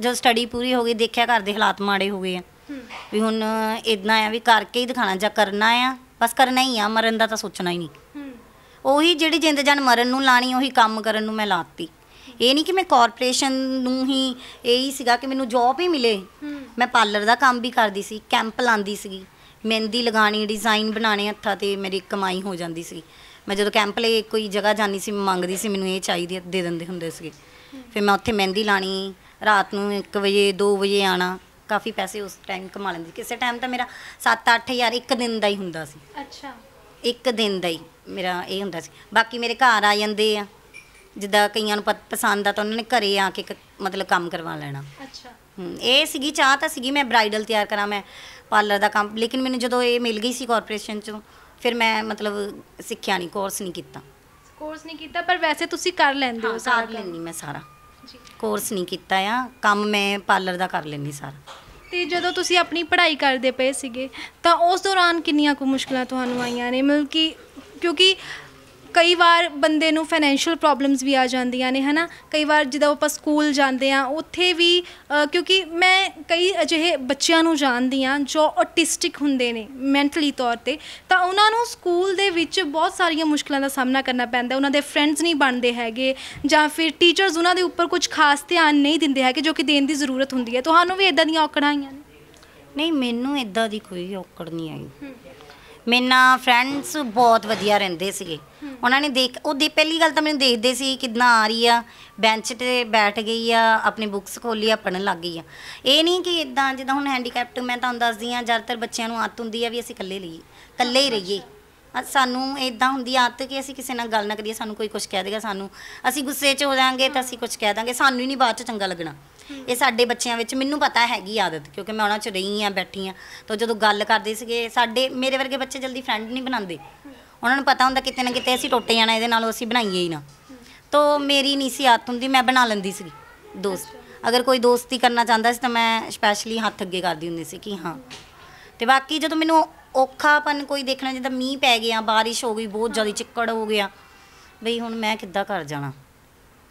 ਜਦ ਸਟੱਡੀ ਪੂਰੀ ਹੋ ਗਈ ਦੇਖਿਆ ਘਰ ਦੇ ਹਾਲਾਤ ਮਾੜੇ ਹੋ ਗਏ ਆ ਵੀ ਹੁਣ ਇਦਾਂ ਆ ਵੀ ਕਰਕੇ ਹੀ ਦਿਖਾਣਾ ਜਾਂ ਕਰਨਾ ਆ ਬਸ ਕਰਨਾ ਹੀ ਆ ਮਰਨ ਦਾ ਤਾਂ ਸੋਚਣਾ ਹੀ ਨਹੀਂ ਉਹੀ ਜਿਹੜੀ ਜਿੰਦ ਜਾਨ ਮਰਨ ਨੂੰ ਲਾਣੀ ਉਹੀ ਕੰਮ ਕਰਨ ਨੂੰ ਮੈਂ ਲਾਤੀ ਇਹ ਨਹੀਂ ਕਿ ਮੈਂ ਕਾਰਪੋਰੇਸ਼ਨ ਨੂੰ ਹੀ ਇਹ ਹੀ ਸੀਗਾ ਕਿ ਮੈਨੂੰ ਜੌਬ ਹੀ ਮਿਲੇ ਮੈਂ ਪਾਰਲਰ ਦਾ ਕੰਮ ਵੀ ਕਰਦੀ ਸੀ ਕੈਂਪ ਲਾਂਦੀ ਸੀਗੀ ਮਹਿੰਦੀ ਲਗਾਣੀ ਡਿਜ਼ਾਈਨ ਬਣਾਣੇ ਹੱਥਾਂ ਤੇ ਮੇਰੀ ਕਮਾਈ ਹੋ ਜਾਂਦੀ ਸੀ ਮੈਂ ਜਦੋਂ ਕੈਂਪ ਲਈ ਕੋਈ ਜਗ੍ਹਾ ਜਾਣੀ ਸੀ ਮੰਗਦੀ ਸੀ ਮੈਨੂੰ ਇਹ ਚਾਹੀਦੀ ਦੇ ਦਿੰਦੇ ਹੁੰਦੇ ਸੀਗੇ ਫਿਰ ਮੈਂ ਉੱਥੇ ਮਹਿੰਦੀ ਲਾਣੀ ਰਾਤ ਨੂੰ 1 ਵਜੇ 2 ਵਜੇ ਆਣਾ ਕਾਫੀ ਪੈਸੇ ਉਸ ਟਾਈਮ ਕਮਾ ਲੈਂਦੀ ਕਿਸੇ ਟਾਈਮ ਤਾਂ ਮੇਰਾ 7-8000 ਇੱਕ ਦਿਨ ਦਾ ਹੀ ਹੁੰਦਾ ਸੀ ਅੱਛਾ ਇੱਕ ਦਿਨ ਦਾ ਹੀ ਮੇਰਾ ਇਹ ਹੁੰਦਾ ਸੀ ਬਾਕੀ ਮੇਰੇ ਘਰ ਆ ਜਾਂਦੇ ਆ ਜਿੱਦਾਂ ਕਈਆਂ ਨੂੰ ਪਸੰਦ ਆ ਤਾਂ ਉਹਨਾਂ ਨੇ ਘਰੇ ਆ ਕੇ ਮਤਲਬ ਕੰਮ ਕਰਵਾ ਲੈਣਾ ਅੱਛਾ ਇਹ ਸੀਗੀ ਚਾਹ ਤਾਂ ਸੀਗੀ ਮੈਂ ਬ੍ਰਾਈਡਲ ਤਿਆਰ ਕਰਾਂ ਮੈਂ ਪਾਰਲਰ ਦਾ ਕੰਮ ਲੇਕਿਨ ਮੈਨੂੰ ਜਦੋਂ ਇਹ ਮਿਲ ਗਈ ਸੀ ਕਾਰਪੋਰੇਸ਼ਨ ਚੋਂ ਫਿਰ ਮੈਂ ਮਤਲਬ ਸਿੱਖਿਆ ਨਹੀਂ ਕੋਰਸ ਨਹੀਂ ਕੀਤਾ ਕੋਰਸ ਨਹੀਂ ਕੀਤਾ ਪਰ ਵੈਸੇ ਤੁਸੀਂ ਕਰ ਲੈਂਦੇ ਹੋ ਸਾਰਾ ਲੈਂਦੀ ਮੈਂ ਸਾਰਾ ਕੋਰਸ ਨਹੀਂ ਕੀਤਾ ਆ ਕੰਮ ਮੈਂ ਪਾਰਲਰ ਦਾ ਕਰ ਲੈਂਦੀ ਸਰ ਤੇ ਜਦੋਂ ਤੁਸੀਂ ਆਪਣੀ ਪੜ੍ਹਾਈ ਕਰਦੇ ਪਏ ਸੀਗੇ ਤਾਂ ਉਸ ਦੌਰਾਨ ਕਿੰਨੀਆਂ ਕੁ ਮੁਸ਼ਕਲਾਂ ਤੁਹਾਨੂੰ ਆਈਆਂ ਨੇ ਮਿਲ ਕਿ ਕਿਉਂਕਿ ਕਈ ਵਾਰ ਬੰਦੇ ਨੂੰ ਫਾਈਨੈਂਸ਼ੀਅਲ ਪ੍ਰੋਬਲਮਸ ਵੀ ਆ ਜਾਂਦੀਆਂ ਨੇ ਹਨਾ ਕਈ ਵਾਰ ਜਦੋਂ ਆਪਾਂ ਸਕੂਲ ਜਾਂਦੇ ਆ ਉੱਥੇ ਵੀ ਕਿਉਂਕਿ ਮੈਂ ਕਈ ਅਜਿਹੇ ਬੱਚਿਆਂ ਨੂੰ ਜਾਣਦੀ ਆ ਜੋ ਆਟਿਸਟਿਕ ਹੁੰਦੇ ਨੇ ਮੈਂਟਲੀ ਤੌਰ ਤੇ ਤਾਂ ਉਹਨਾਂ ਨੂੰ ਸਕੂਲ ਦੇ ਵਿੱਚ ਬਹੁਤ ਸਾਰੀਆਂ ਮੁਸ਼ਕਲਾਂ ਦਾ ਸਾਹਮਣਾ ਕਰਨਾ ਪੈਂਦਾ ਉਹਨਾਂ ਦੇ ਫਰੈਂਡਸ ਨਹੀਂ ਬਣਦੇ ਹੈਗੇ ਜਾਂ ਫਿਰ ਟੀਚਰਸ ਉਹਨਾਂ ਦੇ ਉੱਪਰ ਕੁਝ ਖਾਸ ਧਿਆਨ ਨਹੀਂ ਦਿੰਦੇ ਹੈਗੇ ਜੋ ਕਿ ਦੇਣ ਦੀ ਜ਼ਰੂਰਤ ਹੁੰਦੀ ਹੈ ਤੁਹਾਨੂੰ ਵੀ ਇਦਾਂ ਦੀਆਂ ਔਕੜਾਂ ਆਈਆਂ ਨੇ ਨਹੀਂ ਮੈਨੂੰ ਇਦਾਂ ਦੀ ਕੋਈ ਔਕੜ ਨਹੀਂ ਆਈ ਮੇਰੇ ਨਾਲ ਫਰੈਂਡਸ ਬਹੁਤ ਵਧੀਆ ਰਹਿੰਦੇ ਸੀਗੇ ਉਹਨਾਂ ਨੇ ਦੇਖ ਉਹ ਦੀ ਪਹਿਲੀ ਗੱਲ ਤਾਂ ਮੈਨੂੰ ਦੇਖਦੇ ਸੀ ਕਿਦਾਂ ਆ ਰਹੀ ਆ ਬੈਂਚ ਤੇ ਬੈਠ ਗਈ ਆ ਆਪਣੀ ਬੁੱਕਸ ਖੋਲੀ ਆ ਪੜਨ ਲੱਗ ਗਈ ਆ ਇਹ ਨਹੀਂ ਕਿ ਇਦਾਂ ਜਿੱਦਾਂ ਹੁਣ ਹੈਂਡੀਕੈਪਟ ਮੈਂ ਤੁਹਾਨੂੰ ਦੱਸਦੀ ਆ ਜ਼ਿਆਦਾਤਰ ਬੱਚਿਆਂ ਨੂੰ ਆਤ ਹੁੰਦੀ ਆ ਵੀ ਅਸੀਂ ਇਕੱਲੇ ਲਈਏ ਇਕੱਲੇ ਹੀ ਰਹੀਏ ਸਾਨੂੰ ਇਦਾਂ ਹੁੰਦੀ ਆਦਤ ਕਿ ਅਸੀਂ ਕਿਸੇ ਨਾਲ ਗੱਲ ਨਾ ਕਰੀਏ ਸਾਨੂੰ ਕੋਈ ਕੁਝ ਕਹਿ ਦੇਗਾ ਸਾਨੂੰ ਅਸੀਂ ਗੁੱਸੇ 'ਚ ਹੋ ਜਾਾਂਗੇ ਤਾਂ ਅਸੀਂ ਕੁਝ ਕਹਿ ਦਾਂਗੇ ਸਾਨੂੰ ਹੀ ਨਹੀਂ ਬਾਅਦ 'ਚ ਚੰਗਾ ਲੱਗਣਾ ਇਹ ਸਾਡੇ ਬੱਚਿਆਂ ਵਿੱਚ ਮੈਨੂੰ ਪਤਾ ਹੈਗੀ ਆਦਤ ਕਿਉਂਕਿ ਮੈਂ ਉਹਨਾਂ 'ਚ ਰਹੀ ਆ ਬੈਠੀ ਆ ਤਾਂ ਜਦੋਂ ਗੱਲ ਕਰਦੇ ਸੀਗੇ ਸਾਡੇ ਮੇਰੇ ਵਰਗੇ ਬੱਚੇ ਜਲਦੀ ਫਰੈਂਡ ਨਹੀਂ ਬਣਾਉਂਦੇ ਉਹਨਾਂ ਨੂੰ ਪਤਾ ਹੁੰਦਾ ਕਿਤੇ ਨਾ ਕਿਤੇ ਅਸੀਂ ਟੁੱਟ ਜਾਣਾ ਇਹਦੇ ਨਾਲ ਅਸੀਂ ਬਣਾਈਏ ਹੀ ਨਾ ਤਾਂ ਮੇਰੀ ਨਹੀਂ ਸੀ ਆਦਤ ਹੁੰਦੀ ਮੈਂ ਬਣਾ ਲੈਂਦੀ ਸੀ ਦੋਸਤ ਅਗਰ ਕੋਈ ਦੋਸਤੀ ਕਰਨਾ ਚਾਹੁੰਦਾ ਸੀ ਤਾਂ ਮੈਂ ਸਪੈਸ਼ਲੀ ਹੱਥ ਅੱਗੇ ਕਰਦੀ ਹੁੰਦੀ ਸੀ ਕਿ ਹਾਂ ਤੇ ਬਾਕੀ ਜਦੋਂ ਮੈਨੂੰ ਔਖਾਪਨ ਕੋਈ ਦੇਖਣਾ ਜਿੱਦਾਂ ਮੀਂਹ ਪੈ ਗਿਆ ਬਾਰਿਸ਼ ਹੋ ਗਈ ਬਹੁਤ ਜ਼ਿਆਦਾ ਚਿੱਕੜ ਹੋ ਗਿਆ ਬਈ ਹੁਣ ਮੈਂ ਕਿੱਦਾਂ ਘਰ ਜਾਣਾ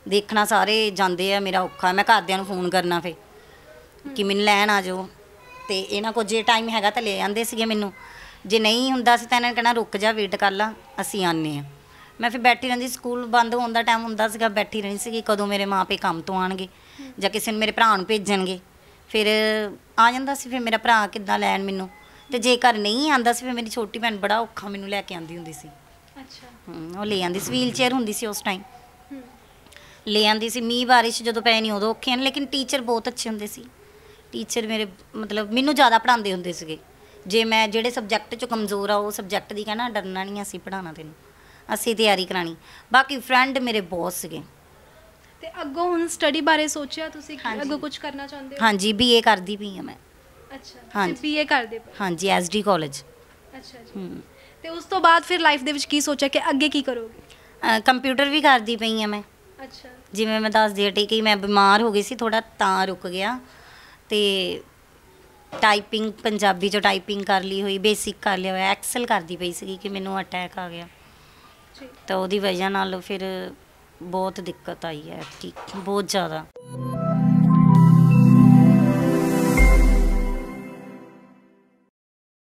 ਦੇਖਣਾ ਸਾਰੇ ਜਾਂਦੇ ਆ ਮੇਰਾ ਔਖਾ ਮੈਂ ਘਰਦਿਆਂ ਨੂੰ ਫੋਨ ਕਰਨਾ ਫੇ ਕਿ ਮੈਨੂੰ ਲੈਣ ਆ ਜਾਓ ਤੇ ਇਹਨਾਂ ਕੋ ਜੇ ਟਾਈਮ ਹੈਗਾ ਤਾਂ ਲੈ ਆਂਦੇ ਸੀਗੇ ਮੈਨੂੰ ਜੇ ਨਹੀਂ ਹੁੰਦਾ ਸੀ ਤਾਂ ਇਹਨਾਂ ਨੇ ਕਹਿਣਾ ਰੁਕ ਜਾ ਵੇਟ ਕਰ ਲਾ ਅਸੀਂ ਆਨੇ ਆ ਮੈਂ ਫੇ ਬੈਠੀ ਰਹਿੰਦੀ ਸਕੂਲ ਬੰਦ ਹੋਣ ਦਾ ਟਾਈਮ ਹੁੰਦਾ ਸੀਗਾ ਬੈਠੀ ਰਹਿੰਦੀ ਸੀਗੀ ਕਦੋਂ ਮੇਰੇ ਮਾਪੇ ਕੰਮ ਤੋਂ ਆਣਗੇ ਜਾਂ ਕਿਸੇ ਨੇ ਮੇਰੇ ਭਰਾ ਨੂੰ ਭੇਜਣਗੇ ਫਿਰ ਆ ਜਾਂਦਾ ਸੀ ਫਿਰ ਮੇਰਾ ਭਰਾ ਕਿੱਦਾਂ ਲੈਣ ਮੈਨੂੰ ਤੇ ਜੇਕਰ ਨਹੀਂ ਆਂਦਾ ਸੀ ਫਿਰ ਮੇਰੀ ਛੋਟੀ ਭੈਣ ਬੜਾ ਔਖਾ ਮੈਨੂੰ ਲੈ ਕੇ ਆਂਦੀ ਹੁੰਦੀ ਸੀ ਅੱਛਾ ਹੂੰ ਉਹ ਲੈ ਆਂਦੀ ਸੀ ਵੀਲ ਚੇਅਰ ਹੁੰਦੀ ਸੀ ਉਸ ਟਾਈਮ ਲੈ ਆਂਦੀ ਸੀ ਮੀਂਹ ਬਾਰਿਸ਼ ਜਦੋਂ ਪੈ ਨਹੀਂ ਉਦੋਂ ਔਖੇ ਹਨ ਲੇਕਿਨ ਟੀਚਰ ਬਹੁਤ ਅੱਛੇ ਹੁੰਦੇ ਸੀ ਟੀਚਰ ਮੇਰੇ ਮਤਲਬ ਮੈਨੂੰ ਜ਼ਿਆਦਾ ਪੜਾਉਂਦੇ ਹੁੰਦੇ ਸੀਗੇ ਜੇ ਮੈਂ ਜਿਹੜੇ ਸਬਜੈਕਟ 'ਚ ਕਮਜ਼ੋਰ ਆ ਉਹ ਸਬਜੈਕਟ ਦੀ ਕਹਿਣਾ ਡਰਨਾ ਨਹੀਂ ਅਸੀਂ ਪੜਾਉਣਾ ਤੈਨੂੰ ਅਸੀਂ ਤਿਆਰੀ ਕਰਾਣੀ ਬਾਕੀ ਫਰੈਂਡ ਮੇਰੇ ਬਹੁਤ ਸੀਗੇ ਤੇ ਅੱਗੋਂ ਹੁਣ ਸਟੱਡੀ ਬਾਰੇ ਸੋਚਿਆ ਤੁਸੀਂ ਕਿ ਅੱਗੋਂ ਕੁਝ ਕਰਨਾ ਚਾਹੁੰਦੇ ਹੋ ਹਾਂਜੀ ਬੀਏ ਕਰਦੀ ਪਈ ਆ ਮੈਂ ਅੱਛਾ ਤੇ ਬੀਏ ਕਰਦੇ ਪਏ ਹਾਂਜੀ ਐਸਡੀ ਕਾਲਜ ਅੱਛਾ ਜੀ ਤੇ ਉਸ ਤੋਂ ਬਾਅਦ ਫਿਰ ਲਾਈਫ ਦੇ ਵਿੱਚ ਕੀ ਸੋਚਿਆ ਕਿ ਅੱਗੇ ਕੀ ਕਰੋਗੇ ਕੰਪਿਊਟਰ ਵੀ ਕਰਦੀ ਪਈ ਆ ਮੈਂ ਅੱਛਾ ਜਿਵੇਂ ਮੈਂ ਦੱਸਦੀ ਹਟੀ ਕਿ ਮੈਂ ਬਿਮਾਰ ਹੋ ਗਈ ਸੀ ਥੋੜਾ ਤਾਂ ਰੁਕ ਗਿਆ ਤੇ ਟਾਈਪਿੰਗ ਪੰਜਾਬੀ ਚੋਂ ਟਾਈਪਿੰਗ ਕਰ ਲਈ ਹੋਈ ਬੇਸਿਕ ਕਰ ਲਿਆ ਹੋਇਆ ਐਕਸਲ ਕਰਦੀ ਪਈ ਸੀ ਕਿ ਮੈਨੂੰ ਅਟੈਕ ਆ ਗਿਆ ਤਾਂ ਉਹਦੀ ਵਜ੍ਹਾ ਨਾਲ ਫਿਰ ਬਹੁਤ ਦਿੱਕਤ ਆਈ ਹੈ ਠੀਕ ਬਹੁਤ ਜ਼ਿਆਦਾ